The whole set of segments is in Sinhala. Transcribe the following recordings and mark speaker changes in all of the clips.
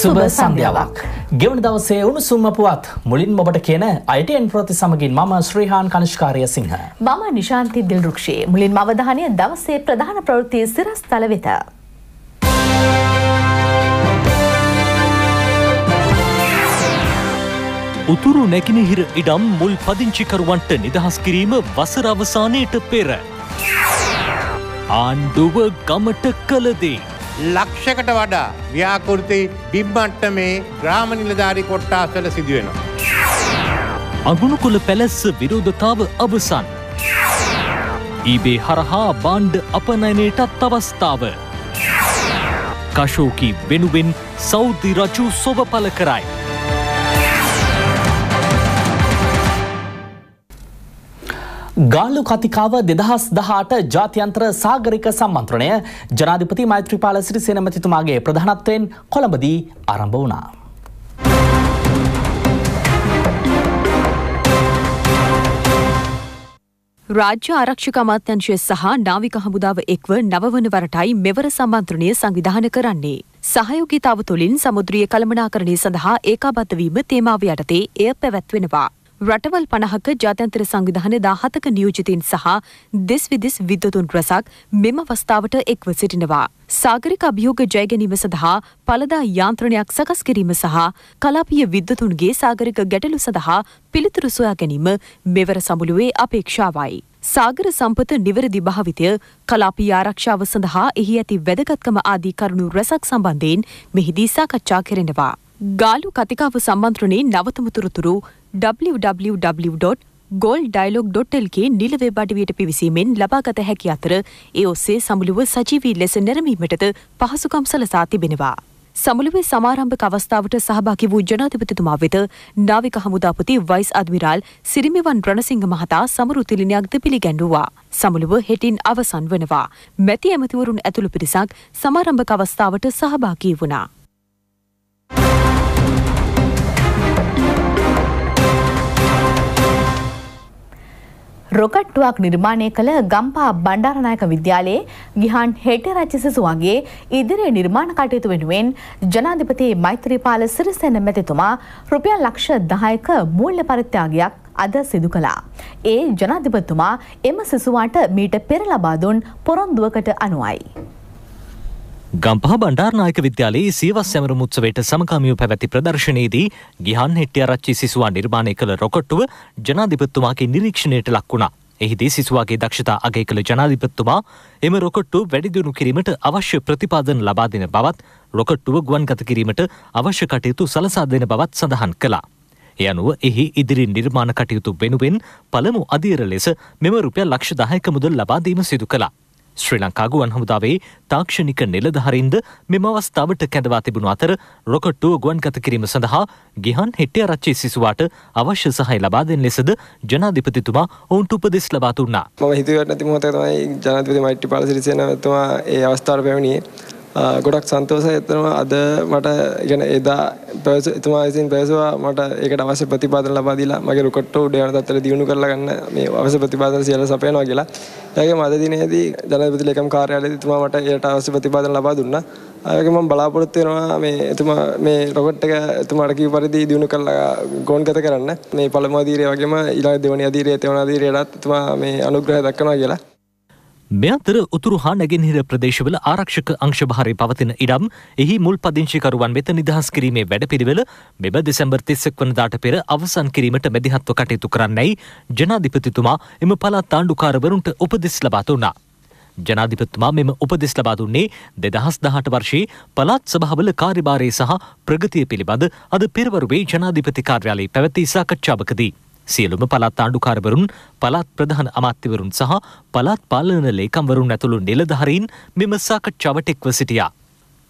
Speaker 1: සුබ සංධ්‍යාවක්. ගෙවන දවසේ උණුසුම්ම පුවත් මුලින් ඔබට කියන අයිටන් ප්‍රති සමගින් මම ශ්‍රීහාන් කනිෂ්කාරය සිංහ.
Speaker 2: මම නිශාන්ති දිල්රුක්ෂයේ මුලින් මවධානය දවසේ ප්‍රධාන ප්‍රවෘතිය සිරස් තලවෙත.
Speaker 3: උතුරු නැකිනහිර ඉඩම් මුල් පදිංචිකරුවන්ට නිදහස් කිරීම වසර අවසානයට පෙර.
Speaker 4: ආණ්ඩුව ගමට කළදේ. ලක්ෂකට වඩා ව්‍යාකෘති බිම්මට්ටමේ ග්‍රාම නිලධාරි කොට්ටාස්වල සිදුවෙනවා. අගුණුකුල පැලැස්ස විරෝධතාව අවසන්. ඊබේ හරහා
Speaker 3: බාණ්ඩ අපනයනයටත් අවස්ථාව. කශෝකී වෙනුවෙන් සෞද්ධි රජු සොබ පල කරයි.
Speaker 1: ගාල්ලු කතිකාව දෙදහස් දහට ජාතියන්ත්‍ර සාගරික සම්මන්ත්‍රණය ජනාධිපති මෛත්‍රපාල සිරිසේන මැතිතුමාගේ ප්‍රධානත්වයෙන් කොළඹදී ආරම්භ වුණා.
Speaker 5: රාජ්‍ය ආරක්ෂක අමාත්‍යංශය සහ නාවික හමුදාව එක්ව නවවන වරටයි මෙවර සම්මන්ත්‍රණය සංවිධාන කරන්නේ. සහයෝගීතාව තුළින් සමුද්‍රිය කළමනාකරණය සඳහා ඒකාබද්ධවීම තේමාව යටතේ එය පැවැත්වෙනවා. රටවල් පණහක ජාත්‍යන්තර සංවිධාන දාහතක නියෝජිතින් සහ දෙස් විදිස් විද්වතුන් රැසක් මෙම අවස්ථාවට එක්ව සිටිනවා. සාගරික අභියෝග ජයගැනීම සඳහා පළදා යාන්ත්‍රණයක් සකස් කිරීම සහ කලාපීය විද්වතුන්ගේ සාගරික ගැටලු සඳහා පිළිතුරු සොයා ගැනීම මෙවර සමුළුවේ අපේක්ෂාවයි. සාගර සම්පත නිවැරදි භාවිතය කලාපී ආරක්ෂාව සඳහා එහි ඇති වැදගත්කම ආදී කරුණු රැසක් සම්බන්ධයෙන් මෙහිදී සාකච්ඡා කෙරෙනවා. ගාලු කතිකාව සම්බන්ත්‍රණේ නවතම තුරතුරු www.golddialog.lk නිලවේ බඩවියට පිවිසීමෙන් ලබාගත හැකි අතර ඒ ඔස්සේ සමුළුව සජීවී ලෙස නැරඹීමටද පහසුකම් සලසා තිබෙනවා. සමුළුවේ සමාරම්භක අවස්ථාවට සහභාගී වූ ජනාධිපතිතුමා වෙත නාවික හමුදාපති වයිස් අද්මිරාල් සිරිමිවන් රණසිංහ මහතා සමරුතිලිනයක්ද පිළිගැන්වුවා. සමුළුව හෙටින් අවසන් වනවා. මැති ඇමතිවරුන් ඇතුළු පිරිසක් සමාරම්භක අවස්ථාවට සහභාගී වුණා.
Speaker 2: රොකට්ටුවක් නිර්මාණය කළ ගම්පා බණ්ඩාරනායක විද්‍යාලයේ ගිහන් හෙටරච්චි සිසුවන්ගේ ඉදිරි නිර්මාණ කටයුතු වෙනුවෙන් ජනාධිපති මෛත්‍රීපාල සිරිසෙන මැතිතුමා රුපියල් ලක්ෂ දහයක මූල්‍ය පරිත්‍යාගයක් අද සිදු කළා. ඒ ජනාධිපතිතුමා එම සිසුවාට මීට පෙර ලබා දුන් පොරොන්දුවකට අනුවයි.
Speaker 3: ගම්පහ බණ්ඩාරනායක විද්‍යාලයේ සියවස් සැමරුම් උත්සවයට සමකාමීව පැවැති ප්‍රදර්ශනයේදී ගිහන් හෙට්ටිආරච්චි සිසුවා නිර්මාණය කළ රොකට්ටුව ජනාධිපතිතුමාගේ නිරීක්ෂණයට ලක් වුණා. එහිදී සිසුවාගේ දක්ෂතා අගය කළ ජනාධිපතිතුමා එම රොකට්ටුව වැඩිදියුණු කිරීමට අවශ්‍ය ප්‍රතිපාදන ලබා දෙන බවත් රොකට්ටුව ගුවන්ගත කිරීමට අවශ්‍ය කටයුතු සලසා දෙන බවත් සඳහන් කළා. එය අනුව එහි ඉදිරි නිර්මාණ කටයුතු වෙනුවෙන් පළමු අධීර ලෙස මෙම රුපියල් ලක්ෂ 10ක මුදල් ලබා දීම සිදු කළා. ශ්‍රී ලංකා ගුවන් හමුදාවේ තාක්ෂණික නිලධහරින්ද මෙම අවස්ථාවට කැඳවා තිබුණු අතර රොකට්ටුව ගුවන්ගත කිරීම සඳහා ගිහන් හෙට්ටිය රච්චේ සිසුවාට අවශ්‍ය සහය ලබා දෙන ලෙසද ජනාධිපතිතුමා ඔවුන්ට උපදෙස් ලබා දුන්නා. මම හිතුවේ නැති මොහොතේ තමයි ජනාධිපති මෛත්‍රීපාල සිරිසේන තුමා ඒ අවස්ථාවට පැමිණියේ. ගොඩක් සන්තෝස එතනම අද මට ගැන එදා පැස එතුමා විසින් පැසවා මට ඒක අවශ්‍ය ප්‍රතිපාදන ලබාදීලා මගේ රුකට උඩයන තත්තල දියුණු කරලගන්න මේ අවස ප්‍රතිපාදන සියල සපයනවා කියලා ඒගේ මද දිනේදී ජනපති ලේකම් කාර්යාලයේදී එතුමා මට ඒට අවශ්‍ය ප්‍රතිපාදන ලබා දුන්නා ඒක මම බලාපොරොත්තු වෙනවා මේ එතුමා මේ රොකට් එක එතුමාට කිව් පරිදි දිනු කරලා ගෝන්ගත කරන්න මේ පළමු අධීරය වගේම ඊළඟ දෙවැනි අධීරය තෙවැනි අධීරයටත් එතුමා මේ අනුග්‍රහය දක්වනවා කියලා මෙ අතර උතුරු හා නැගෙනහිර ප්‍රදේශවල ආරක්ෂක අංශභාරය පවතින ඉඩම් එහි මුල් පදිංචිකරුවන් වෙත නිදහස් කිරීමේ වැඩපිළිවෙල මෙබ දෙසැම්බර් තිස්සෙක් වනදාට පෙර අවසන් කිරීමට මැදිහත්ව කටයුතු කරන්නයි ජනාධිපතිතුමා එම පළාත් ආණ්ඩුකාරවරුන්ට උපදෙස් ලබා දුන්නා. ජනාධිපතිතුමා මෙම උපදෙස් ලබා දුන්නේ දෙදහස් දහට වර්ෂයේ පළාත් සභාවල කාර්යභාරය සහ ප්‍රගතිය පිළිබඳ අද පෙරවරුවේ ජනාධිපති කාර්යාලයේ පැවති සාකච්ඡාවකදී. සියලුම පළත් ආණ්ඩුකාරවරුන් පළාත් ප්‍රධාන අමාත්‍යවරුන් සහ පළාත් පාලන ලේකම්වරුන් ඇතුළු නිලධහරීන් මෙම සාකච්ඡාවට එක්ව සිටියා.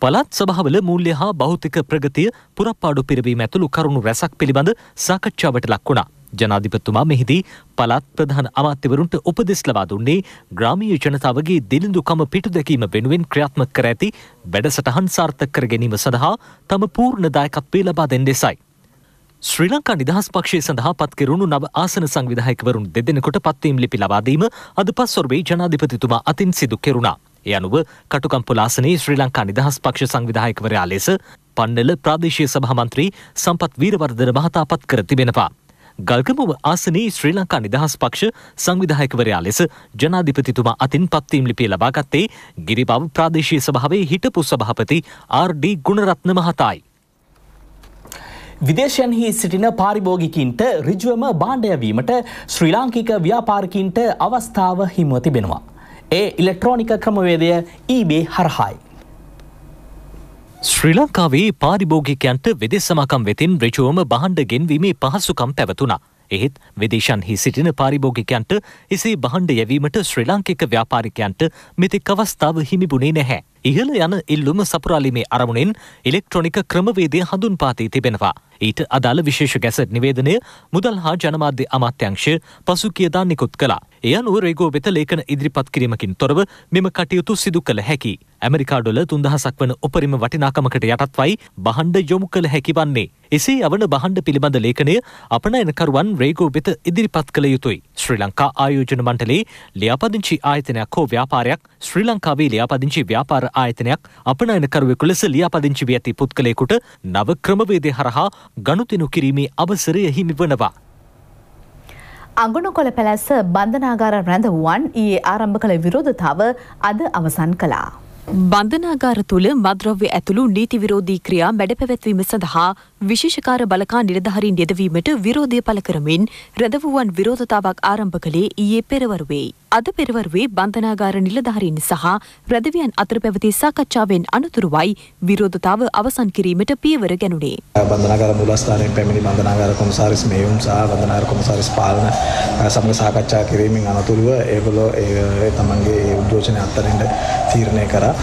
Speaker 3: පළත් සභාවල මූල්‍ය හා භෞතික ප්‍රගතිය පුරප්පාඩු පිරවීම ඇතුළු කරුණු රැසක් පිළිබඳ සාකච්ඡාවට ලක් වුණා. ජනාධිපතුමා මෙහිදී පළත් ප්‍රධාන අමාත්‍යවරුන්ට උපදෙස් ලබා දුන්නේ ග්‍රාමීය ජනතාවගේ දිළිඳුකම පිටු දැකීම වෙනුවෙන් ක්‍රියාත්මක කර ඇති වැඩසටහන් සාර්ථක කර ගැනීම සඳහා තම පූර්ණ දායකත්වය ලබා දෙන දෙසයි. ශ්‍රී ලංකා නිදහස් පක්ෂය සඳහා පත් කෙරුණු නව ආසන සංවිධායකවරුන් දෙදෙනෙකුට පත්වීම් ලිපි ලබාදීම අද පස්වර්වේ ජනාධිපතිතුමා අතින් සිදු කෙරුණා. ඒ අනුව කටුකම්පොලාසනයේ ශ්‍රී ලංකා නිදහස් පක්ෂ සංවිධායකවරයා ලෙස පන්නල ප්‍රාදේශීය සභාමන්ත්‍රී සම්පත් වීරවර්ධන මහතා පත් කර තිබෙනවා. ගල්ගමුව ආසනයේ ශ්‍රී ලංකා නිදහස් පක්ෂ සංවිධායකවරයා ලෙස ජනාධිපතිතුමා අතින් පත්වීම් ලිපිය ලබාගත්තේ ගිරිබව ප්‍රාදේශීය සභාවේ හිටපු සභාපති ආර්.ඩී. ගුණරත්න
Speaker 1: මහතායි. විදේශයන්හි සිටින පාරිභෝගිකින්ට රිජුවම බාණ්ඩයවීමට ශ්‍රී ලාංකික ව්‍යාපාරිකින්ට අවස්ථාව හිමුව තිබෙනවා. ඒ ඉලෙක්ට්‍රෝනික ක්‍රමවේදය ඊබේ හරහායි. ශ්‍රී ලංකාවේ
Speaker 3: පාරිභෝගිකයන්ට වෙදෙස් සමකම් වෙතින් රජුවම බහණ්ඩ ගෙන්වීමේ පහසුකම් පැවතුනා. එහෙත් විදේශන්හි සිටින පාරිභෝගිකයන්ට එසේ බහණ්ඩ යැවීමට ශ්‍රී ලාංකික ව්‍යාපාරිකයන්ට මෙතෙක් අවස්ථාව හිමිබුණේ නැහැ. ඉහළ යන ඉල්ලුම සපුරාලීමේ අරමුණෙන් ඉලෙක්ට්‍රොනික ක්‍රමවේදය හඳුන්පාතී තිබෙනවා. ඊට අදාළ විශේෂ ගැසට් නිවේදනය මුදල් හා ජනමාධ්‍ය අමාත්‍යංශය පසුකියදා නිකුත් කළා. එය අනුව රේගෝ වෙත ලේඛන ඉදිරිපත් කිරීමකින් තොරව මෙම කටයුතු සිදු කළ හැකි. ඇමරිකා ඩොල තුන්දහසක් වන උපරිම වටිනාකමකට යටත්වයි බහන්ඩ යොමු කළ හැකි වන්නේ. එසේ අවන බහන්ඩ පිළිබඳ ලේඛනය අපනයනකරුවන් රේගෝ වෙත ඉදිරිපත් කළ යුතුයි. ශ්‍රී ලංකා ආයෝජන මණ්ඩලේ ලියාපදිංචි ආයතනයක් හෝ ව්‍යාපාරයක් ශ්‍රී ලංකාවේ ලියාපදිංචි ව්‍යාපාර ආයතනයක් අපනයනකරුවෙකු ලෙස ලියාපදිංචි වී ඇති පුද්ගලයෙකුට නව ක්‍රමවේදය හරහා ගනුදෙනු කිරීමේ අවසරය හිමි වනවා.
Speaker 2: අගුණුකොළ පැලැස්ස බන්ධනාගාර රැඳවුවන් ඊයේ ආරම්භ කළ විරෝධතාව අද අවසන් කළා.
Speaker 5: බන්ධනාගාර තුළ මද්‍රව්‍ය ඇතුළු නීති විරෝධී ක්‍රියා මැඩ පැවැත්වීම සඳහා විශේෂකාර බලකා නිලධාරීන් යෙදවීමට විරෝධය පළ කරමින් රැඳවුවන් විරෝධතාවක් ආරම්භ කළේ ඊයේ පෙරවරුවේ. අද පෙරවරුවේ බන්ධනාගාර නිලධාරීන් සහ රැඳවියන් අතර පැවති සාකච්ඡාවෙන් අනතුරුවයි විරෝධතාව අවසන් කිරීමට පියවර ගැනුණේ.
Speaker 6: බන්ධනාගාර මූලස්ථානයේ පැමිණි බන්ධනාගාර කොමසාරිස් මේවුම් සහ බන්ධනාගාර කොමසාරිස් පාලන සමග සාකච්ඡා කිරීමෙන් අනතුරුව ඒගොල්ලෝ ඒ තමන්ගේ ඒ උද්ඝෝෂණ අත්හරින්න තීරණය කරා.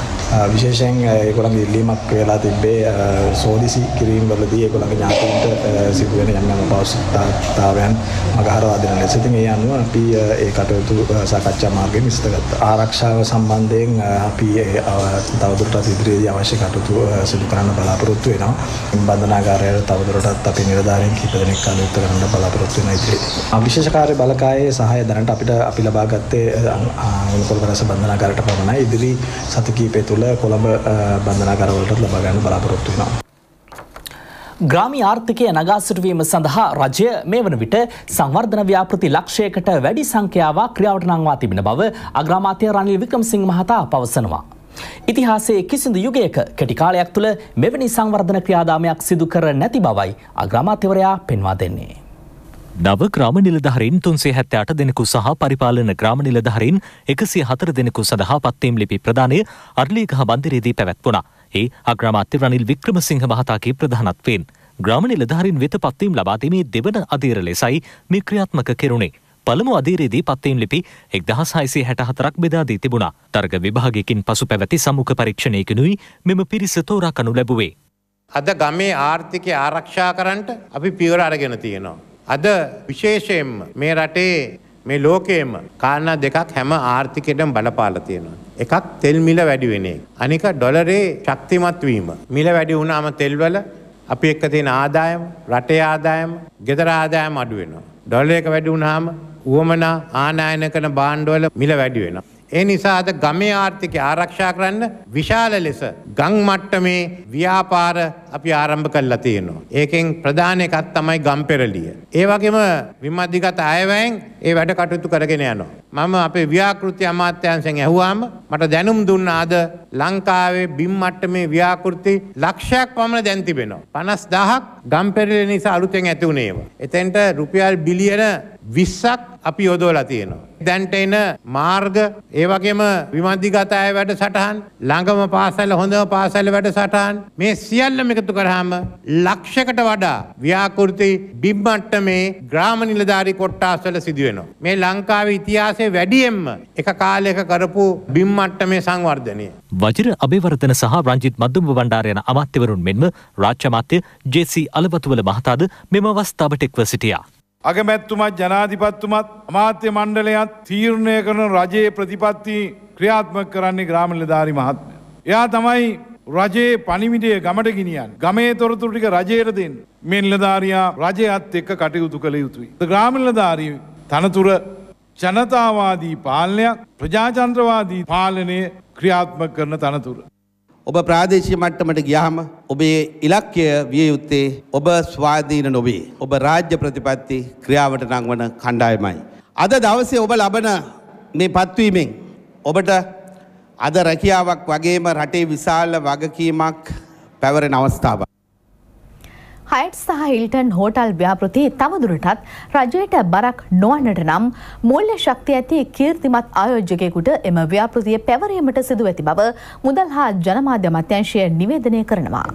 Speaker 6: විශේෂයෙන් ඒගොල්ලන්ගේ ඉල්ලීමක් වෙලා තිබ්බේ සෝදිසි කිරීම වලදී ඒගොල්ලගේ ඥාතීන්ට සිදු වෙන යම් යම් අපහසුතාවයන් මගහරවා දෙන ලෙස. ඉතින් ඒ අනුව අපි ඒ කටයුතු සාකච්ඡා මාර්ගයෙන් ඉස්ත ගත්තා. ආරක්ෂාව සම්බන්ධයෙන් අපි තවදුරටත් ඉදිරියේදී අවශ්‍ය කටයුතු සිදු කරන්න බලාපොරොත්තු වෙනවා. බන්ධනාගාරයට තවදුරටත් අපි නිලධාරීන් කීප දෙනෙක් කටයුතු කරන්න බලාපොරොත්තු වෙන ඉදිරියේදී. අවිශේෂ කාර්ය බලකායේ සහාය දැනට අපිට අපි ලබා ගත්තේ කොළඹ රස බන්ධනාගාරයට පමණයි. ඉදිරි සති කිහිපය තුළ කොළඹ බන්ධනාගාරවලට ලබා ගන්න බලාපොරොත්තු වෙනවා.
Speaker 1: ග්‍රාමි ආර්ථිකය නගා සිටුවීම සඳහා රජය මේ වන විට සංවර්ධන ව්‍යාපෘති ලක්ෂයකට වැඩි සංඛ්‍යාවක් ක්‍රියාවට නංවා තිබෙන බව අග්‍රාමාත්‍ය රනිල් වික්‍රමසිංහ මහතා පවසනවා. ඉතිහාසයේ කිසිදු යුගයක කෙටි කාලයක් තුළ මෙවැනි සංවර්ධන ක්‍රියාදාමයක් සිදු කර නැති බවයි අග්‍රාමාත්‍යවරයා පෙන්වා දෙන්නේ. නව
Speaker 3: ග්‍රාම නිලධහරින් තුන්සේ හැත්ත අට දෙනෙකු සහ පරිපාලන ග්‍රාම නිලධහරින් එකසි හතර දෙනෙකු සඳහා පත්තීම් ලිපි ප්‍රධානය අර්ලීගහ බන්දිරේදී පැවැත්වුණා. ඒ අග්‍රාමාත්‍ය රනිල් වික්‍රමසිංහ මහතාගේ ප්‍රධානත්වයෙන් ග්‍රාම නිලධාරීන් වෙත පත්වීම් ලබාදීමේ දෙවන අධීර ලෙසයි මේ ක්‍රියාත්මක කෙරුණේ. පළමු අධීරයේදී පත්වීම් ලිපි එක්දහස් හයිසේ හැට හතරක් බෙදා දී තිබුණා. තර්ග විභාගයකින් පසු පැවති සමුඛ පරීක්ෂණයකිනුයි මෙම පිරිස තෝරා කනු ලැබුවේ.
Speaker 4: අද ගමේ ආර්ථිකය ආරක්ෂා කරන්නට අපි පියවර අරගෙන තියෙනවා. අද විශේෂයෙන්ම මේ රටේ මේ ලෝකයේම කාරණා දෙකක් හැම ආර්ථිකයටම බලපාලා තියෙනවා. එකක් තෙල් මිල වැඩි වෙන එක. අනික ඩොලරේ ශක්තිමත් වීම. මිල වැඩි වුණාම තෙල්වල අපි එක්ක තියෙන ආදායම, රටේ ආදායම, ගෙදර ආදායම අඩු වෙනවා. ඩොලර් එක වැඩි වුණාම උවමනා ආනයන කරන භාණ්ඩවල මිල වැඩි වෙනවා. ඒ නිසා අද ගමේ ආර්ථිකය ආරක්ෂා කරන්න විශාල ලෙස ගම් මට්ටමේ ව්‍යාපාර අපි ආරම්භ කරලා තියෙනවා. ඒකෙන් ප්‍රධාන එකක් තමයි ගම්පෙරළිය. ඒ වගේම විමධිගත අයවැයෙන් ඒ වැඩ කටයුතු කරගෙන යනවා. මම අපේ ව්‍යාකෘති අමාත්‍යාංශයෙන් ඇහුවාම මට දැනුම් දුන්නා අද ලංකාවේ බිම් මට්ටමේ ව්‍යාකෘති ලක්ෂයක් පමණ දැන් තිබෙනවා. 50000ක් ගම්පෙරළිය නිසා අලුතෙන් ඇති වුණේ ඒවා. එතෙන්ට රුපියල් බිලියන 20ක් අපි යොදවලා තියෙනවා. දැන්ට එන මාර්ග ඒ වගේම විමධිගත අය වැඩ සටහන් ළඟම පාසල හොඳම පාසල වැඩ සටහන් මේ සියල්ලම එක එකතු කරාම ලක්ෂයකට වඩා ව්‍යාකෘති බිම් මට්ටමේ ග්‍රාම නිලධාරී කොට්ටාස් වල සිදු වෙනවා. මේ ලංකාවේ ඉතිහාසයේ වැඩියෙන්ම එක කාලයක කරපු බිම් මට්ටමේ සංවර්ධනය.
Speaker 3: වජිර අබේවර්ධන සහ රංජිත් මද්දුම්බ බණ්ඩාර යන අමාත්‍යවරුන් මෙන්ම රාජ්‍ය අමාත්‍ය ජේ.සී. අලවතුවල මහතාද මෙම අවස්ථාවට එක්ව සිටියා.
Speaker 4: අගමැත්තුමත්
Speaker 6: ජනාධිපත්තුමත් අමාත්‍ය මණ්ඩලයත් තීරණය කරන රජයේ ප්‍රතිපත්ති ක්‍රියාත්මක කරන්නේ ග්‍රාම නිලධාරී මහත්මය. එයා තමයි රජයේ පනිවිඩය ගමට ගිනියන් ගමේ තොරතුරටික රජයට දෙන් මෙල්ලධාරයා රජයත් එක්ක කටයුතු කළ යුතුයි. ග්‍රාමිල්ලධාරී තනතුර ජනතාවාදී පාලනයක් ප්‍රජාචන්ත්‍රවාදී පාලනය ක්‍රියාත්ම කරන තනතුර. ඔබ ප්‍රාදේශීය මට්ටමට ගියාම ඔබේ ඉලක්කය විය යුත්තේ ඔබ ස්වාධීන නොවේ. ඔබ රාජ්‍ය ප්‍රතිපත්ති ක්‍රියාවට නංවන කණ්ඩායමයි. අද දවසේ ඔබ ලබන මේ පත්වීමෙන් ඔබට අද රැකියාවක් වගේම රටේ විශාල වගකීමක් පැවරෙන අවස්ථාවක්.
Speaker 2: හයිට් සහ හිල්ටන් හෝටල් ව්‍යාපෘති තවදුරටත් රජයට බරක් නොවන්නට නම් මුල්්‍ය ශක්තිය ඇති කීර්තිමත් ආයෝජ්‍යකයකුට එම ව්‍යාපෘතිය පැවරීමට සිදු ඇති බව මුදල් හා ජනමාධ්‍ය මත්‍යංශය නිවේදනය කරනවා.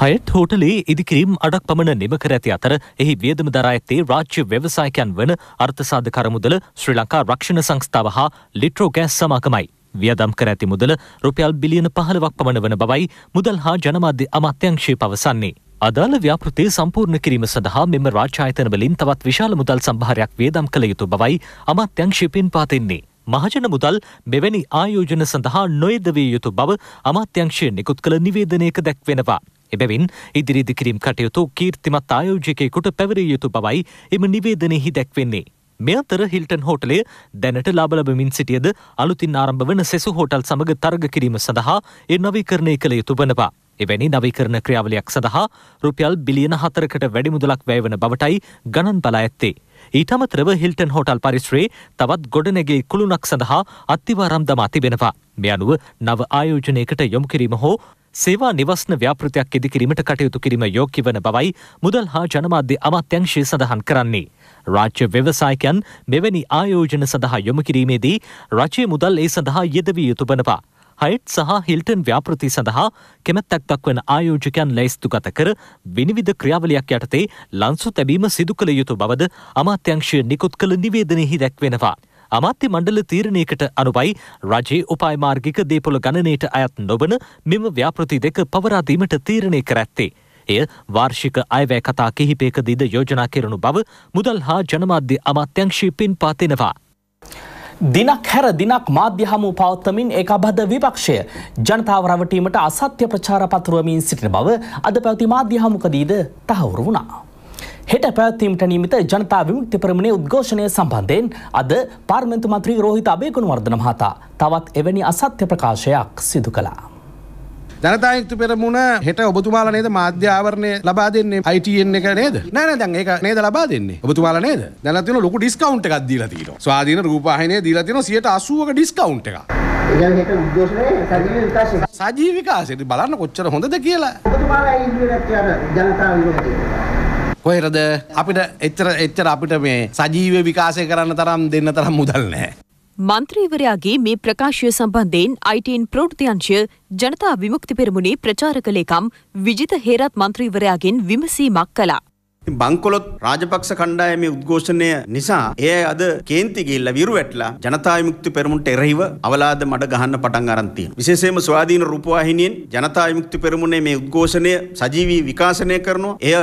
Speaker 3: හයත් හෝටලේ ඉදිකිරීම් අඩක් පමණ නිම කර ඇති අතර එහි වියදම දරා ඇත්තේ රාජ්‍ය ව්‍යවසායකයන් වන අර්ථසාධ කරමුදල ශ්‍රී ලංකා රක්ෂණ සංස්ථාව හා ලිට්‍රෝගෑස් සමාකමයි. වියදම් කර ඇති මුදල රුපියල් බිලියන පහළවක් පමණ වන බවයි මුදල් හා ජනමාධ්‍ය අමාත්‍යංශය පවසන්නේ. අදාළ ව්‍යාපෘතිය සම්පූර්ණ කිරීම සඳහා මෙම රාජායතනවලින් තවත් විශාල මුදල් සම්භාරයක් වියදම් කළ යුතු බවයි අමාත්‍යංශය පින්පාතින්නේ. මහජන මුදල් මෙවැනි ආයෝජන සඳහා නොයදවිය යුතු බව අමාත්‍යංශය නිකුත් කළ නිවේදනයක දැක්වෙනවා. එබැවින් ඉදිරිදිකිරීම් කටයුතු කීර්තිමත් ආයෝජකයකුට පැවරිය යුතු බවයි එම නිවේදනයෙහි දැක්වෙන්නේ. මේ අතර හිල්ටන් හෝටලය දැනට ලාබලබමින් සිටියද අලුතින් ආරම්භ වන සෙසු හෝටල් සමඟ තරග කිරීම සඳහා එ නවීකරණය කළ යුතු වනවා. එවැනි නවීකරණ ක්‍රියාවලයක් සඳහා රුපියල් බිලියන හතරකට වැඩිමුදලක් වැයවන බවටයි ගණන් බලා ඇත්තේ. ඊට අමතරව හිල්ටන් හෝටල් පරිශ්‍රයේ තවත් ගොඩනැගේ කුළුණක් සඳහා අත්තිවාරම් දමා තිබෙනවා. මේ අනුව නව ආයෝජනයකට යොමු කිරීම හෝ සේවා නිවස්න ව්‍යාපෘතියක් ඉදිකිරීමට කටයුතු කිරීම යෝකි වන බවයි මුදල් හා ජනමාධ්‍ය අමාත්‍යංශය සඳහන් කරන්නේ. රාජ්‍ය ව්‍යවසායකයන් මෙවැනි ආයෝජන සඳහා යොමු කිරීමේදී රජය මුදල් ඒ සඳහා යෙදවිය යුතු වනවා. හයිට් සහ හිල්ටන් ව්‍යාපෘති සඳහා කැමැත්තක් දක්වන ආයෝජකයන් ලැයිස්තුගත කර විනිවිධ ක්‍රියාවලියක් යටතේ ලන්සු තැබීම සිදු කළ යුතු බවද අමාත්‍යංශය නිකුත් කළ නිවේදනයෙහි දැක්වෙනවා. අමාත්‍ය මණ්ඩල තීරණයකට අනුවයි රජයේ උපායමාර්ගික දේපොළ ගණනයට අයත් නොවන මෙම ව්‍යාපෘති දෙක පවරාදීමට තීරණය කර ඇත්තේ. එය වාර්ෂික අයවැය කතා කිහිපයකදීද යෝජනා කෙරනු බව මුදල් හා ජනමාධ්‍ය අමාත්‍යංශී පින් පාතිෙනවා.
Speaker 1: දිනක් හැර දිනක් මාධ්‍ය හමු පවත්තමින් ඒ අබද විපක්ෂය ජනතාව රවටීමට අසත්‍ය ප්‍රචාර පතුරුවමින් සිටින බව අද පැවති මාධ්‍ය හමුකදීද තහවුරු වුණා. හෙට පැවැත්වීමට නීමිත ජනතා විමුක්ති ප්‍රමණය උද්ඝෝෂණය සම්බන්ධයෙන් අද පාර්මෙන්තු මන්ත්‍රී රෝහිත අබේකුණු වර්ධන මහතා තවත් එවැනි අසත්‍ය ප්‍රකාශයක් සිදු කළා. ජනතායුක්තු පෙරමුණ හෙට ඔබතුමාල
Speaker 6: නේද මාධ්‍ය ආවරණය ලබා දෙන්නේ අයිටන් එක නේද නෑ දැන් ඒක නේද ලබා දෙන්නේ ඔබතුමාල නේද දැනතින ලොකු ඩිස්කවුන්ට් එකක් දීලා තියෙනවා ස්වාධීන රූපාහිනේ දීලා තියෙනවා 80ක ඩිස්කවුන්ට් එකක් සජීව විකාශයට බලන්න කොච්චර හොඳද කියලා කොහෙරද අපිට එච්චර එච්චර අපිට මේ සජීව විකාශය කරන්න තරම් දෙන්න තරම් මුදල් නෑ
Speaker 5: මන්ත්‍රීවරයාගේ මේ ප්‍රකාශය සම්බන්ධයෙන් අයිටන් ප්‍රෘතිංශය ජනතා විමුක්ති පෙරමුණේ ප්‍රචාරක ලේකම් විජිත හේරත් මන්ත්‍රීවරයාගෙන් විමසීමක් කළා.
Speaker 6: බංකොලොත් රාජපක්ෂ කණ්ඩායමේ උද්ඝෝෂණය නිසා එය අද කේන්ති ගිහිල්ලා විරුවැටලා ජනතා විමුක්ති පෙරමුණට එරෙහිව අවලාද මඩ ගහන්න පටන් අරන් තියෙනවා. විශේෂයෙන්ම ස්වාධීන රූපවාහිනියෙන් ජනතා විමුක්ති පෙරමුණේ මේ උද්ඝෝෂණය සජීවී විකාශනය කරනවා. එය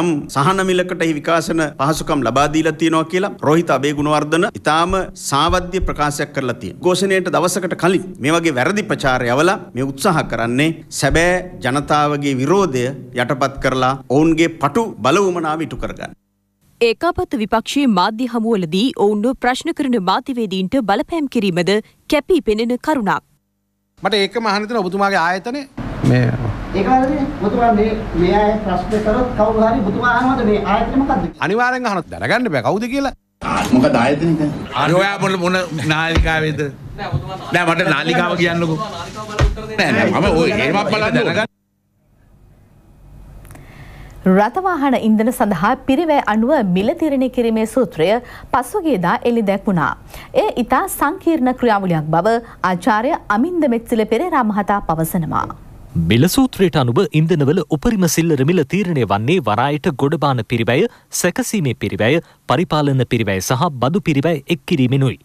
Speaker 6: යම් සහන මිලකට එහි විකාශන පහසුකම් ලබා දීලා තියෙනවා කියලා රෝහිත අබේගුණවර්ධන ඊටාම සාවද්‍ය ප්‍රකාශයක් කරලා තියෙනවා. උද්ඝෝෂණයට දවසකට කලින් මේ වගේ වැරදි ප්‍රචාර යවලා මේ උත්සාහ කරන්නේ සැබෑ ජනතාවගේ විරෝධය යටපත් කරලා ඔවුන්ගේ පටු බලවමන කල්පනාව ඉටු කරගන්න.
Speaker 5: ඒකාපත්ත විපක්ෂයේ මාධ්‍ය හමුවලදී ඔවුන්ව ප්‍රශ්න කරන මාධ්‍යවේදීන්ට බලපෑම් කිරීමද කැපී පෙනෙන
Speaker 6: කරුණක්. මට ඒක මහනතන ඔබතුමාගේ ආයතනය
Speaker 4: මේ අනිවාරෙන් හනත් දැනගන්න බැ
Speaker 6: කවුද කියලා මොක දායතනක
Speaker 4: අරයාපොල මොන නාලිකාවේද නෑ
Speaker 6: මට නාලිකාව කියන්නකු නෑ මම ඒමත් බල දැනගන්න
Speaker 2: රථවාහන ඉන්දන සඳහා පිරිවැය අනුව මිල තීරණය කිරීමේ සූත්‍රය පසුගියදා එළිදැක්වුණා. එය ඉතා සංකීර්ණ ක්‍රියාවලියක් බව ආචාර්ය අමින්ද මෙත්සිල පෙරේරා මහතා පවසනවා.
Speaker 3: මිලසූත්‍රයට අනුව ඉන්දනවල උපරිම සිල්ලර මිල තීරණය වන්නේ වරායට ගොඩබාන පිරිවැය සැකසීමේ පිරිවැය පරිපාලන පිරිවැය සහ බදු පිරිවැය එක් කිරීමෙනුයි.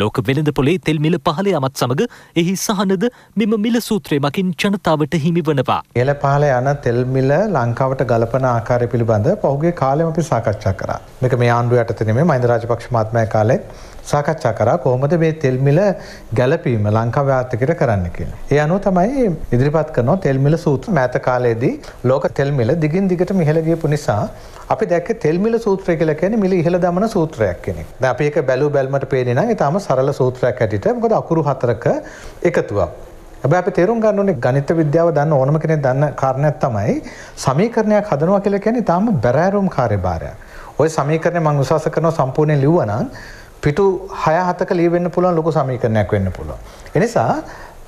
Speaker 3: ලෝක වෙළඳ පොලේ තෙල් මිල පහල යමත් සමඟ එහි සහනද මෙම මිල සූත්‍රය මකින් ජනතාවට හිමි වනවා.
Speaker 6: එල පහල යන තෙල්මිල ලංකාවට ගලපන ආකාරය පිළිබඳ පහුගේ කාලෙම අපි සාකච්ඡා කරා. මේක මේ ආණ්ඩුව යටතනේ මහින්ද රාජපක්ෂ මහත්මයා කාලේ සාකච්ඡා කරා කොහොමද මේ තෙල්මිල ගැලපීම ලංකාව ආර්ථිකයට කරන්න කියලා. ඒ අනුව තමයි ඉදිරිපත් කරනවා තෙල්මිල සූත්‍ර මෑත කාලයේදී ලෝක තෙල්මිල දිගින් දිගට මිහළ ගියපු නිසා අපි දැක්ක තෙල්මිල සූත්‍රය කියලා කියන්නේ මිල ඉහළ දමන සූත්‍රයක් කෙනෙක්. දැන් අපි ඒක බැලු බැලමට පේන්නේ නම් ඒ ඉතාම සරල සූත්‍රයක් ඇටිට මොකද අකුරු හතරක එකතුවක්. හැබැයි අපි තේරුම් ගන්න ඕනේ ගණිත විද්‍යාව දන්න ඕනම කෙනෙක් දන්න කාරණයක් තමයි සමීකරණයක් හදනවා කියලා කියන්නේ ඉතාම බැරෑරුම් කාර්යභාරයක්. ওই සමීකරණය මම විශ්වාස කරනවා සම්පූර්ණයෙන් ලිව්වා නම් පිටු 6 7ක ලියවෙන්න පුළුවන් ලොකු සමීකරණයක් වෙන්න පුළුවන්. ඒ නිසා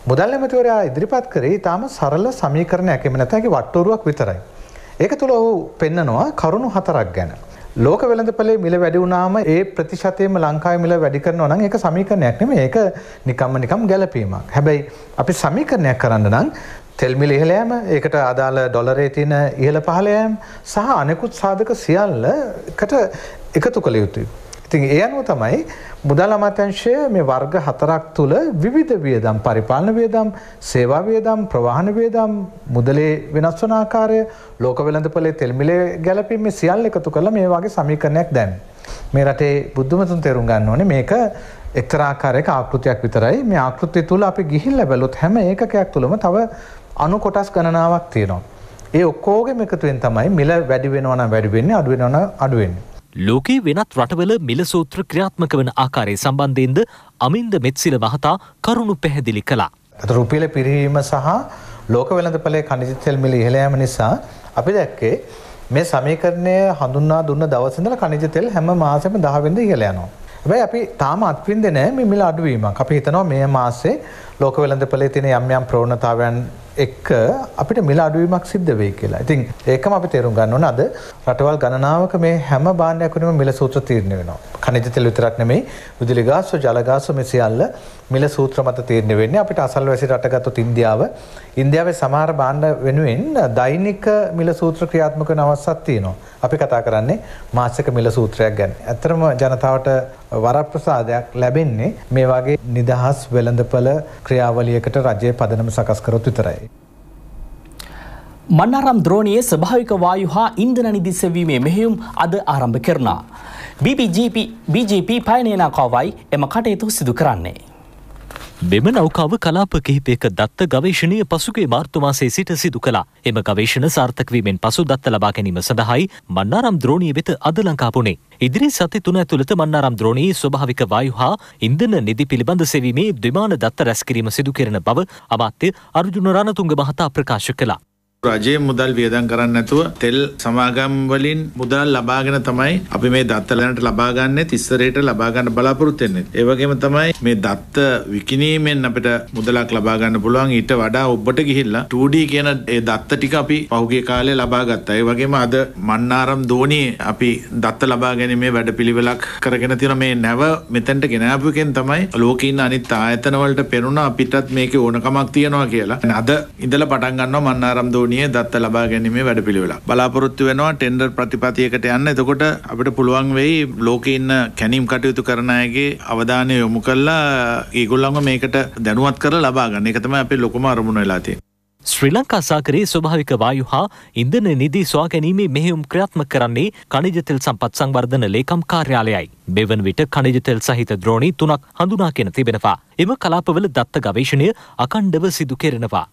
Speaker 6: මුදල් ඇමතිවරයා ඉදිරිපත් කරේ ඉතාම සරල සමීකරණයක් එමෙ නැත්නම් වට්ටෝරුවක් විතරයි. ඒක තුල ඔහු පෙන්නනවා කරුණු හතරක් ගැන. ලෝක වෙළඳපලේ මිල වැඩි වුණාම ඒ ප්‍රතිශතයම ලංකාවේ මිල වැඩි කරනවා නම් ඒක සමීකරණයක් නෙමෙයි ඒක නිකම්ම නිකම් ගැළපීමක්. හැබැයි අපි සමීකරණයක් කරන්න නම් තෙල් මිල ඉහළ යෑම, ඒකට අදාළ ඩොලරේ තියෙන ඉහළ පහළ යෑම සහ අනෙකුත් සාධක සියල්ලකට එකතු කළ යුතුයි. ඉතින් ඒ අනුව තමයි මුදල් අමාත්‍යංශය මේ වර්ග හතරක් තුළ විවිධ වියදම් පරිපාලන වියදම්, සේවා වියදම්, ප්‍රවාහන වියදම්, මුදලේ වෙනස් වන ආකාරය, ලෝක වෙළඳපොලේ තෙල් මිලේ ගැළපීම මේ සියල්ල එකතු කරලා මේ වගේ සමීකරණයක් දැම්මේ. මේ රටේ බුද්ධමතුන් තේරුම් ගන්න ඕනේ මේක එක්තරා ආකාරයක ආකෘතියක් විතරයි. මේ ආකෘතිය තුල අපි ගිහිල්ලා බැලුවොත් හැම ඒකකයක් තුලම තව අණු කොටස් ගණනාවක් තියෙනවා. ඒ ඔක්කොගෙම එකතුවෙන් තමයි මිල වැඩි වෙනවා නම් වැඩි වෙන්නේ, අඩු වෙනවා නම් අඩු වෙන්නේ.
Speaker 3: ලෝකයේ වෙනත් රටවල මිලසූත්‍ර ක්‍රියාත්මක වන ආකාරය සම්බන්ධයෙන්ද අමින්ද මෙත්සිල මහතා කරුණු
Speaker 6: පැහැදිලි කළා. රුපියල පිරීම සහ ලෝක වෙළඳපලේ කනිජිතෙල් මිල ඉහළ යාම නිසා අපි දැක්කේ මේ සමීකරණය හඳුන්වා දුන්න දවස් ඉඳලා කනිජ තෙල් හැම මාසෙම 10 වෙනිදා ඉහළ යනවා. හැබැයි අපි තාම අත්විඳින්නේ නැහැ මේ මිල අඩුවීමක්. අපි හිතනවා මේ මාසේ ලෝක වෙළඳපලේ තියෙන යම් යම් ප්‍රවණතාවයන් එක්ක අපිට මිල අඩුවීමක් සිද්ධ වෙයි කියලා. ඉතින් ඒකම අපි තේරුම් ගන්න ඕන අද රටවල් ගණනාවක මේ හැම භාණ්ඩයක්ම මිල සූත්‍ර තීරණය වෙනවා. ඛනිජ තෙල් විතරක් නෙමෙයි විදුලි ගාස්ව ජල ගාස්ව මේ සියල්ල මිල සූත්‍ර මත තීරණය වෙන්නේ. අපිට අසල්වැසි රට ගත්තොත් ඉන්දියාව ඉන්දියාවේ සමහර භාණ්ඩ වෙනුවෙන් දෛනික මිල සූත්‍ර ක්‍රියාත්මක වෙන අවස්ථාවක් තියෙනවා. අපි කතා කරන්නේ මාසික මිල සූත්‍රයක් ගැන. ඇත්තටම ජනතාවට වරප්‍රසාදයක් ලැබෙන්නේ මේ වගේ නිදහස් වෙළඳපළ ක්‍රියාවලියකට රජයේ පදනම සකස් කරොත් විතරයි.
Speaker 1: මන්නාරම් ද්‍රෝණයේ ස්භාවික වායු හා ඉන්දන නිදිස්සවීමේ මෙහෙයුම් අද ආරම්භ කරනා. BGP පයනයනාකාවයි එම කටයුතු සිදු කරන්නේ. මෙම
Speaker 3: නෞකාව කලාප කිහිපයක දත්ත ගවේශණය පසුගේ මාර්තුමාසේ සිට සිදු කලා එම ගවේශණ සාර්ථකවීමෙන් පසු දත්ත ලබා ගැනීම සඳහායි මන්නාරම් ද්‍රෝණය වෙත අද ලංකාපුනේ. ඉදිරි සති තුන ඇතුළත මන්නාරම් ද්‍රෝණයේ ස්වභාවික වායු හා ඉන්දන නිදි පිළිබඳ සෙවීමේ ද්විමාන දත්ත රැස්කිරීම
Speaker 6: සිදු කෙරෙන බව අමාත්‍ය
Speaker 3: අර්ජුන රණතුංග මහතා ප්‍රකාශ කළා.
Speaker 6: රජයේ මුදල් වියදම් කරන්න නැතුව තෙල් සමාගම් වලින් මුදල් ලබාගෙන තමයි අපි මේ දත්ත ලැබන්නට ලබා ගන්නෙත් ඉස්සරහට ලබා ගන්න බලාපොරොත්තු වෙන්නේ. ඒ වගේම තමයි මේ දත්ත විකිණීමෙන් අපිට මුදලක් ලබා ගන්න පුළුවන් ඊට වඩා ඔබට ගිහිල්ලා 2D කියන ඒ දත්ත ටික අපි පහුගිය කාලේ ලබා ගත්තා. ඒ වගේම අද මන්නාරම් දෝණියේ අපි දත්ත ලබා ගැනීමේ වැඩපිළිවෙලක් කරගෙන තියෙන මේ නැව මෙතෙන්ට ගෙන ආපුකෙන් තමයි ලෝකේ ඉන්න අනිත් ආයතන වලට පෙනුන අපිටත් මේකේ ඕනකමක් තියනවා කියලා. අද ඉඳලා පටන් ගන්නවා මන්නාරම් දෝණිය ගුණිය දත්ත ලබා ගැනීමේ වැඩපිළිවෙලා. බලාපොරොත්තු වෙනවා ටෙන්ඩර් ප්‍රතිපතියකට යන්න එතකොට අපිට පුළුවන් වෙයි ලෝකේ ඉන්න කැනීම් කටයුතු කරන අයගේ අවධානය යොමු කරලා ඒගොල්ලන්ව මේකට දැනුවත් කරලා ලබා ගන්න. ඒක තමයි අපේ ලොකුම අරමුණ වෙලා තියෙන්නේ. ශ්‍රී ලංකා සාකරයේ ස්වභාවික වායු හා
Speaker 3: ඉන්ධන නිදී සොයා ගැනීමේ මෙහෙයුම් ක්‍රියාත්මක කරන්නේ කනිජතෙල් සම්පත් සංවර්ධන ලේකම් කාර්යාලයයි. මෙවන විට කනිජතෙල් සහිත ද්‍රෝණී තුනක් හඳුනාගෙන තිබෙනවා. එම කලාපවල දත්ත ගවේෂණය අකණ්ඩව සිදු කෙරෙනවා.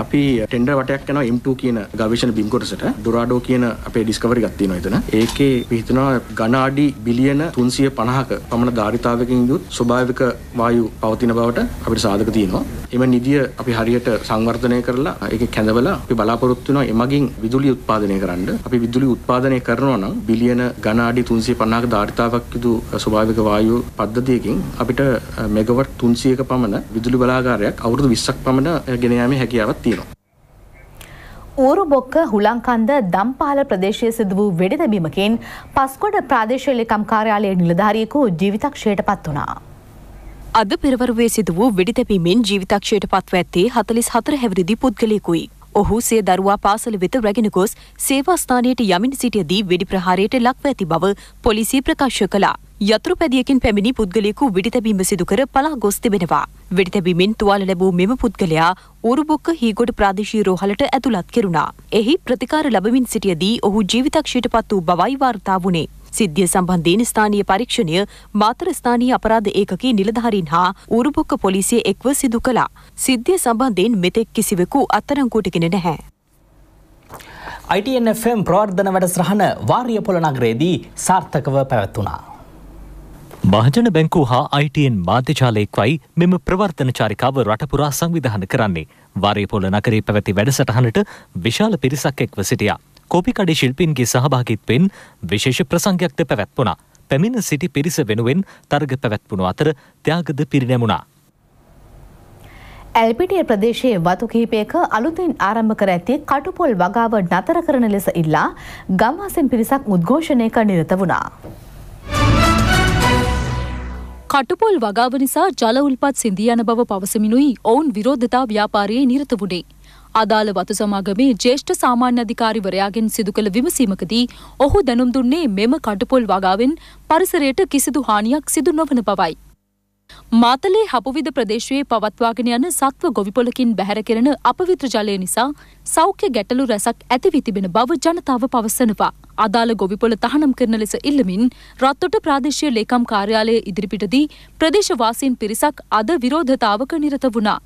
Speaker 6: අපි ටෙන්ඩ වටයක් යන M2 කියන ගවේෂණ බිම්කොටසට ඩොරාඩෝ කියන අපේ ඩිස්කවරි ගත් තියෙනවා එතන. ඒකේ පිහිටනවා ඝන අඩි බිලියන 350ක පමණ ධාරිතාවකින් යුත් ස්වභාවික වායු පවතින බවට අපිට සාධක තියෙනවා. එම නිදිය අපි හරියට සංවර්ධනය කරලා ඒක කැඳවලා අපි බලාපොරොත්තු වෙනවා එමගින් විදුලි උත්පාදනය කරන්න. අපි විදුලි උත්පාදනය කරනවා නම් බිලියන ඝන අඩි 350ක ධාරිතාවක් යුතු ස්වභාවික වායු පද්ධතියකින් අපිට මෙගවත් uh, 300ක පමණ විදුලි බලාගාරයක් අවුරුදු 20ක් පමණ ගෙන යාමේ හැකියාවක් තියෙනවා.
Speaker 2: ඌරු බොක්ක හුලංකන්ද දම්පාල ප්‍රදේශය සිදු වූ වෙඩිදැබීමකින් පස්කොඩ ප්‍රාදේශවලකම් කාර්යාලයේ නිලධාරියෙකු ජීවිතක්ෂයට පත් වනා.
Speaker 5: අද පෙරවරුවේ සිදු වූ වෙඩිතැබීමෙන් ජීවිතක්ෂයට පත්ව ඇත්තේ හතලිස් හතර හැවරිදි පුද්ගලයෙකුයි. ඔහු සිය දරුවා පාසල වෙත රැගෙන ගොස් සේවාස්ථානයට යමින් සිටියදී වෙඩි ප්‍රහාරයට ලක්ව ඇති බව පොලිසිය ප්‍රකාශ කළා. යතුරු පැදියකින් පැමිණි පුද්ගලයෙකු වෙඩිතැබීම සිදුකර පලා ගොස් තිබෙනවා. වෙඩිතැබීමෙන් තුවාල ලැබූ මෙම පුද්ගලයා ඌරුබොක්ක හීගොඩ ප්‍රාදේශීය රෝහලට ඇතුළත් කෙරුණා. එහි ප්‍රතිකාර ලැබමින් සිටියදී ඔහු ජීවිතක්ෂයට පත් වූ බවයි වාර්තා වුණේ. සිද්ධිය සම්බන්ධයෙන් ස්ථානීය පරීක්ෂණය මාතර ස්ථානීය අපරාධ ඒකකයේ නිලධාරීන් හා ඌරුබොක්ක පොලිසිය එක්ව සිදු කළා. සිද්ධිය සම්බන්ධයෙන් මෙතෙක් කිසිවෙකු අත්අඩංගුවටගෙන නැහැ.
Speaker 1: ITNFM ප්‍රවර්ධන වැඩසටහන වාරියපොළ නගරයේදී සාර්ථකව පැවැත්වුණා.
Speaker 3: භාජන බැංකු හා අයිටන් මාධ්‍යචාලයෙක්වයි මෙම ප්‍රවර්තන චාරිකාව රටපුරා සංවිධහන කරන්නේ වාරයපොල නකරේ පැවැති වැඩසටහනට විශාල පිරිසක් එක්ව සිටියා. කෝපිකඩි ශිල්පින්ගේ සහභාගිත්වෙන් විශේෂ ප්‍රසංගයක්ද පැවැත්වුණා. පැමිණ සිටි පිරිස වෙනුවෙන් තර්ග පැවැත්වුණු අතර ත්‍යාගද පිරිනැමුණා.
Speaker 2: ඇල්පිටිය ප්‍රදේශයේ වතු කීපයක අලුතින් ආරම්භ කර ඇති කටුපොල් වගාව නතර කරන ලෙස ඉල්ලා ගම්වාසින් පිරිසක් උද්ඝෝෂණයක නිරත වුණා.
Speaker 7: කටුපොල් වගාව නිසා ජල උල්පත් සිඳී යන බව පවසමිනුයි ඔවුන් විරෝධතා ව්‍යාපාරයේ නිරත වුණේ. අදාළ වතු සමාගමේ ජේෂ්ඨ සාමාන්‍ය අධිකාරිවරයාගෙන් සිදු කළ විමසීමකදී ඔහු දැනුම් දුන්නේ මෙම කටුපොල් වගාවෙන් පරිසරයට කිසිදු හානියක් සිදු නොවන බවයි. මාතලේ හපුවිද ප්‍රදේශයේ පවත්වාගෙන යන සත්ව ගොවිපොලකින් බැහැර කෙරෙන අපවිත්‍ර ජලය නිසා සෞඛ්‍ය ගැටලු රැසක් ඇති වී තිබෙන බව ජනතාව පවසනවා. අදාළ ගොවිපොල තහනම් කරන ලෙස ඉල්ලමින් රත්තොට ප්‍රාදේශීය ලේකම් කාර්යාලය ඉදිරිපිටදී ප්‍රදේශවාසීන් පිරිසක් අද විරෝධතාවක නිරත වුණා.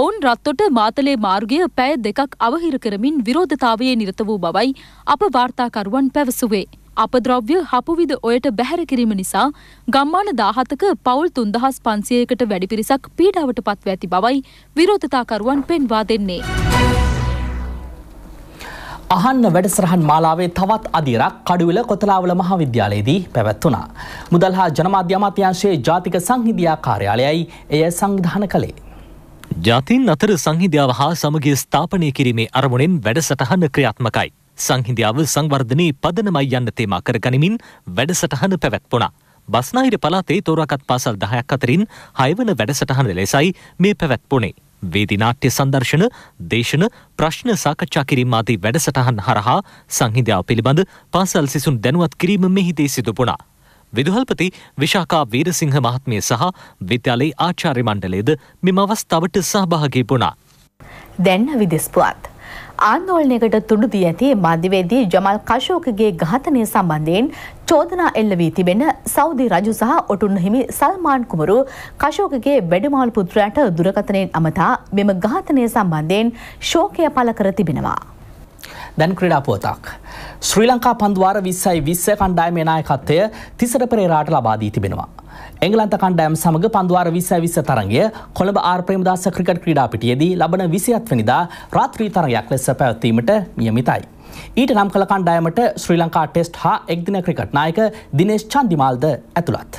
Speaker 7: ඔවුන් රත්තොට මාතලේ මාර්ගය පැය දෙකක් අවහිර කරමින් විරෝධතාවයේ නිරත වූ බවයි අප වාර්තාකරුවන් පැවසුවේ. අපද්‍රව්‍ය හපුවිද ඔයට බැහැර කිරීම නිසා ගම්මාන දාහතක පවුල් තුන්දහස් පන්සියයකට වැඩි පිරිසක් පීඩාවට පත්ව ඇති බවයි විරෝධතාකරුවන් පෙන්වා දෙන්නේ.
Speaker 1: අහන්න වැඩසරහන් මාලාවේ තවත් අදිරක් කඩුවල කොතලාවල මහාවිද්‍යාලයේදී පැවැත්වුණා. මුදල් හා ජනමාධ්‍ය අමාත්‍යංශයේ ජාතික සංහිදියා කාර්යාලයයි එය සංවිධාන කළේ.
Speaker 3: ජාතින් අතර සංහිධ්‍යාව හා සමගිය ස්ථාපනය කිරීමේ අරමුණෙන් වැඩසටහන ක්‍රියාත්මකයි. සංහිඳියාව සංවර්ධනයේ පදනමයි යන්න තේමා කරගනිමින් වැඩසටහන පැවැත්වුණා. බස්නාහිර පලාතේ තෝරාකත් පාසල් දහයක් අතරින් හයවන වැඩසටහන ලෙසයි මේ පැවැත්වුණේ. වේදිනාට්‍ය සංදර්ශන, දේශන, ප්‍රශ්න සාකච්ඡා කිරීම ආදී වැඩසටහන් හරහා සංහිඳියාව පිළිබඳ පාසල් සිසුන් දැනුවත් කිරීම මෙහිදී සිදු වුණා. විදුහල්පති විශාකා වීරසිංහ මහත්මිය සහ විද්‍යාලයේ ආචාර්ය මණ්ඩලයද මෙම අවස්ථාවට සහභාගී වුණා.
Speaker 2: දැන් විදෙස්පුවත් ආන්දෝලනයකට තුඩුදී ඇති මධ්‍යවේදී ජමල් කශෝකගේ ඝාතනය සම්බන්ධයෙන් චෝදනා එල්ල වී තිබෙන සෞදි රජු සහ ඔටුන් හිමි සල්මාන් කුමරු කශෝකගේ වැඩමාල් පුත්‍රයාට දුරකථනයෙන් අමතා මෙම ඝාතනය සම්බන්ධයෙන් ශෝකය පළ කර තිබෙනවා.
Speaker 1: දැන් ක්‍රඩා පුවතක්. ශ්‍රී ලංකා පන්දවාර විස්සයි විස්ස කණ්ඩායමනායකත්වය තිසර පෙරේරාට ලබාදී තිබෙනවා. එංගලන්ත කණ්ඩෑම් සමඟ පන්දුවාර විස්ස විස්ස තරගය කොළඹ ආර්ප්‍රේමදාස ක්‍රිකට් ක්‍රීඩාපිටියේදී ලබන විසියත්වනිදා රාත්‍රී තරයක් ලෙස පැවැත්වීමට නියමිතයි. ඊට නම් කළ කණ්ඩායමට ශ්‍රී ලංකා ටෙස්ට් හා එක්දින ක්‍රිකට් නායක දිනේශ් චන්දිමාල්ද ඇතුළත්.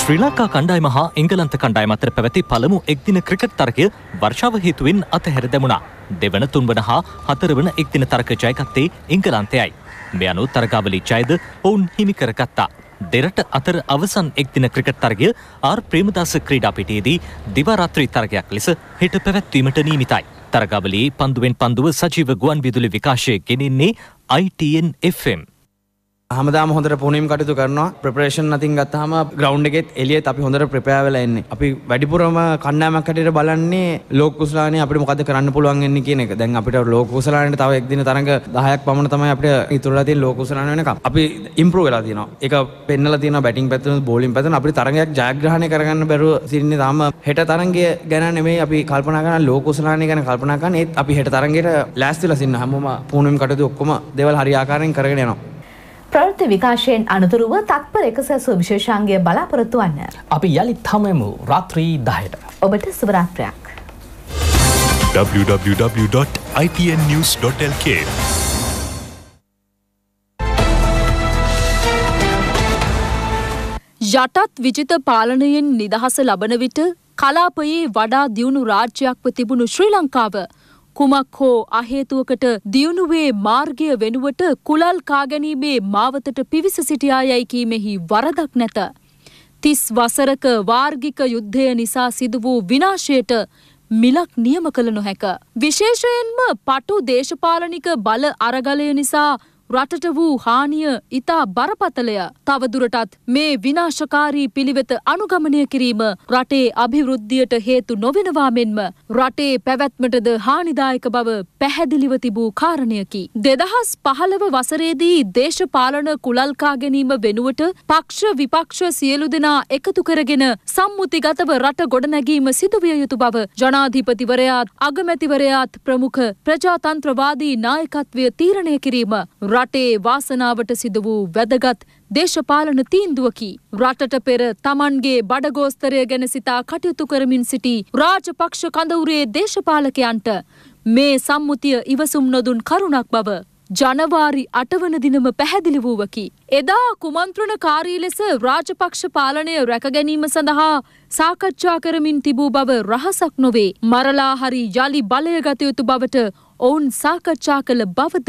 Speaker 3: ශ්‍රී ලංකා කණ්ඩායම හා එංගලන්ත කණ්ඩායම අතර පැවැති පළමු එක්දින ක්‍රිකට් තරගය වර්ෂාව හේතුවෙන් අතහැර දැමුණා. දෙවන තුන්වන හා හතරවන එක්දින තරක ජයගත්තේ එංගලන්තයයි. මේ අනුව තරගාවලි ජයද ඔවුන් හිමිකරගත්තා. දෙරට අතර අවසන් එක්දින ක්‍රිකට් තරගය ආර් ප්‍රේමදාස ක්‍රීඩා පිටියේදී දිවාරාත්‍රී තරගයක් ලෙස හෙට පැවැත්වීමට නියමිතයි. තරගාවලී පන්දුවෙන් පන්දුව සජීව ගුවන් විදුලි විකාශය ගෙනෙන්නේ ITN
Speaker 1: FM. හමදාම හොඳට පුහුණුවීම් කටයුතු කරනවා ප්‍රපරේෂන් නැතින් ගත්තාම ග්‍රවුන්ඩ් එකෙත් එළියෙත් අපි හොඳට ප්‍රෙපෙයාර් වෙලා එන්නේ. අපි වැඩිපුරම කණ්ඩායමක් හැටියට බලන්නේ ලෝක කුසලානේ අපිට මොකද්ද කරන්න පුළුවන් වෙන්නේ කියන එක. දැන් අපිට ලෝක කුසලානේ තව එක් දින තරඟ 10ක් පමණ තමයි අපිට ඉතුරුලා තියෙන ලෝක කුසලාන වෙනකම්. අපි ඉම්ප්‍රූව් වෙලා තියෙනවා. ඒක පෙන්නලා තියෙනවා බැටිං පැත්තෙන් බෝලින් පැත්තෙන් අපිට තරඟයක් ජයග්‍රහණය කරගන්න බැරුව සිටින්නේ තාම හෙට තරඟය ගැන නෙමෙයි අපි කල්පනා කරන ලෝක කුසලානේ ගැන කල්පනා කරන ඒත් අපි හෙට තරඟයට ලෑස්තිලා සින්න හැමෝම පුහුණුවීම් කටයුතු ඔක්කොම දේවල් හරි ආකාරයෙන් කරගෙන යනවා.
Speaker 2: ප්‍රවෘත්ති විකාශයෙන් අනතුරුව තත්පර එකසැසුව විශේෂාන්ගේ බලාපොරොත්තු වන්න.
Speaker 1: අපි යළි තමමු රාත්‍රී දහයට. ඔබට සුභරාත්‍රයක්.
Speaker 7: www.itnnews.lk යටත් විජිත පාලනයෙන් නිදහස ලබන විට කලාපයේ වඩා දියුණු රාජ්‍යයක්ව තිබුණු ශ්‍රී ලංකාව කුමක් හෝ අහේතුවකට දියුණුවේ මාර්ගය වෙනුවට කුලල් කාගැනීමේ මාවතට පිවිස සිටියායයි කීමෙහි වරදක් නැත. තිස් වසරක වාර්ගික යුද්ධය නිසා සිදු වූ විනාශයට මිලක් නියම කළ නොහැක. විශේෂයෙන්ම පටු දේශපාලනික බල අරගලය නිසා රටට වූ හානිය ඉතා බරපතලය. තවදුරටත් මේ විනාශකාරී පිළිවෙත අනුගමනය කිරීම රටේ අභිවෘද්ධියට හේතු නොවෙනවා මෙන්ම රටේ පැවැත්මටද හානිදායක බව පැහැදිලිව තිබූ කාරණයකි. දෙදහස් පහළව වසරේදී දේශපාලන කුලල්කා ගැනීම වෙනුවට පක්ෂ විපක්ෂ සියලු දෙනා එකතු කරගෙන සම්මුතිගතව රට ගොඩනැගීම සිදුවිය යුතු බව ජනාධිපතිවරයාත් අගමැතිවරයාත් ප්‍රමුඛ ප්‍රජාතන්ත්‍රවාදී නායකත්වය තීරණය කිරීම රටේ වාසනාවට සිද වූ වැදගත් දේශපාලන තීන්දුවකි. රටට පෙර තමන්ගේ බඩගෝස්තරය ගැන සිතා කටයුතු කරමින් සිටි රාජපක්ෂ කඳවුරේ දේශපාලකයන්ට මේ සම්මුතිය ඉවසුම් නොදුන් කරුණක් බව ජනවාරි අටවන දිනම පැහැදිලි වූවකි. එදා කුමන්ත්‍රණකාරී ලෙස රාජපක්ෂ පාලනය රැකගැනීම සඳහා සාකච්ඡා කරමින් තිබූ බව රහසක් නොවේ. මරලා හරි යළි බලය ගත යුතු බවට ඔවුන් සාකච්ඡා කළ බවද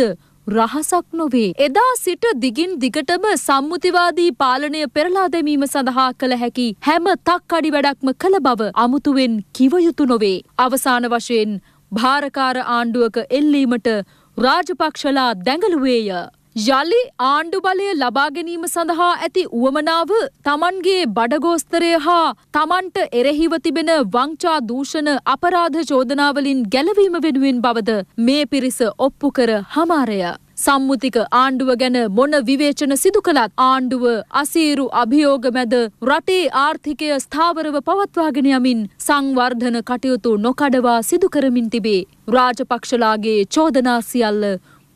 Speaker 7: රහසක් නොවේ. එදා සිට දිගින් දිගටම සම්මුතිවාදී පාලනය පෙරලා දැමීම සඳහා කළ හැකි හැම තක් අඩි වැඩක්ම කළ බව අමුතුවෙන් කිවයුතු නොවේ. අවසාන වශයෙන් භාරකාර ආණ්ඩුවක එල්ලීමට රාජපක්ෂලා දැඟලුවේය. යළි ආණ්ඩු බලය ලබා ගැනීම සඳහා ඇති උවමනාව තමන්ගේ බඩගෝස්තරය හා තමන්ට එරෙහිව තිබෙන වංචා දූෂණ අපරාධ චෝදනාවලින් ගැලවීම වෙනුවෙන් බවද මේ පිරිස ඔප්පු කර හමාරය. සම්මුතික ආණ්ඩුව ගැන මොන විවේචන සිදු කළත් ආණ්ඩුව අසීරු අභියෝග මැද රටේ ආර්ථිකය ස්ථාවරව පවත්වාගෙන යමින් සංවර්ධන කටයුතු නොකඩවා සිදු කරමින් තිබේ. රාජපක්ෂලාගේ චෝදනා සියල්ල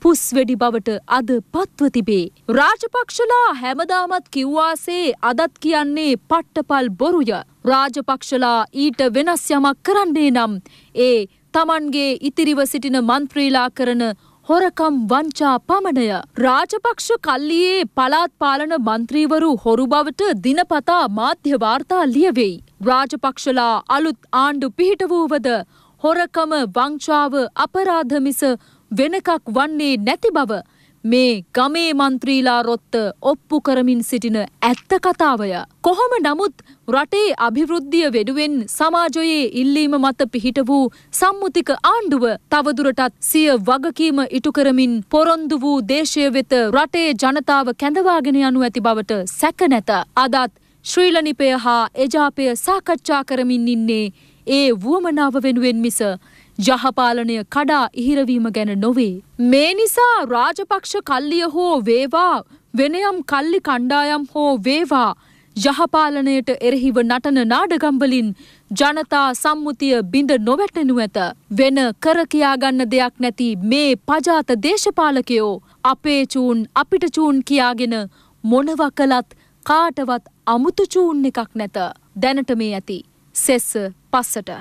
Speaker 7: පුස්වැඩි බවට අද පත්ව තිබේ. රාජපක්ෂලා හැමදාමත් කිව්වාසේ අදත් කියන්නේ පට්ටපල් බොරුය. රාජපක්ෂලා ඊට වෙනස් යමක් කරන්නේ නම් ඒ තමන්ගේ ඉතිරිව සිටින මන්ත්‍රීලා කරන හොරකම් වංචා පමණය. රාජපක්ෂ කල්ලියේ පලාත් පාලන මන්ත්‍රීවරු හොරු බවට දිනපතා මාධ්‍ය වාර්තා ලියවෙයි. රාජපක්ෂලා අලුත් ආණ්ඩු පිහිට වූවද හොරකම වංචාව අපරාධ මිස වෙනකක් වන්නේ නැති බව මේ ගමේ මන්ත්‍රීලා රොත්ත ඔප්පු කරමින් සිටින ඇත්ත කතාවය. කොහොම නමුත් රටේ අභිවෘද්ධිය වෙනුවෙන් සමාජයේ ඉල්ලීම මත පිහිට වූ සම්මුතික ආණ්ඩුව තවදුරටත් සිය වගකීම ඉටු කරමින් පොරොන්දු වූ දේශය වෙත රටේ ජනතාව කැඳවාගෙන යනු ඇති බවට සැක නැත. අදත් ශ්‍රීලනිපය හා එජාපය සාකච්ඡා කරමින් ඉන්නේ ඒ වුවමනාව වෙනුවෙන් මිස ජහපාලනය කඩා ඉහිරවීම ගැන නොවේ. මේ නිසා රාජපක්ෂ කල්ලිය හෝ වේවා වෙනයම් කල්ලි කණ්ඩායම් හෝ වේවා යහපාලනයට එරෙහිව නටන නාඩගම්වලින් ජනතා සම්මුතිය බිඳ නොවැටෙනු ඇත. වෙන කරකයාගන්න දෙයක් නැති මේ පජාත දේශපාලකයෝ අපේ චූන් අපිට චූන් කියාගෙන මොනවකලත් කාටවත් අමුතු චූන් එකක් නැත දැනට මේ ඇති. සෙස්ස පස්සට.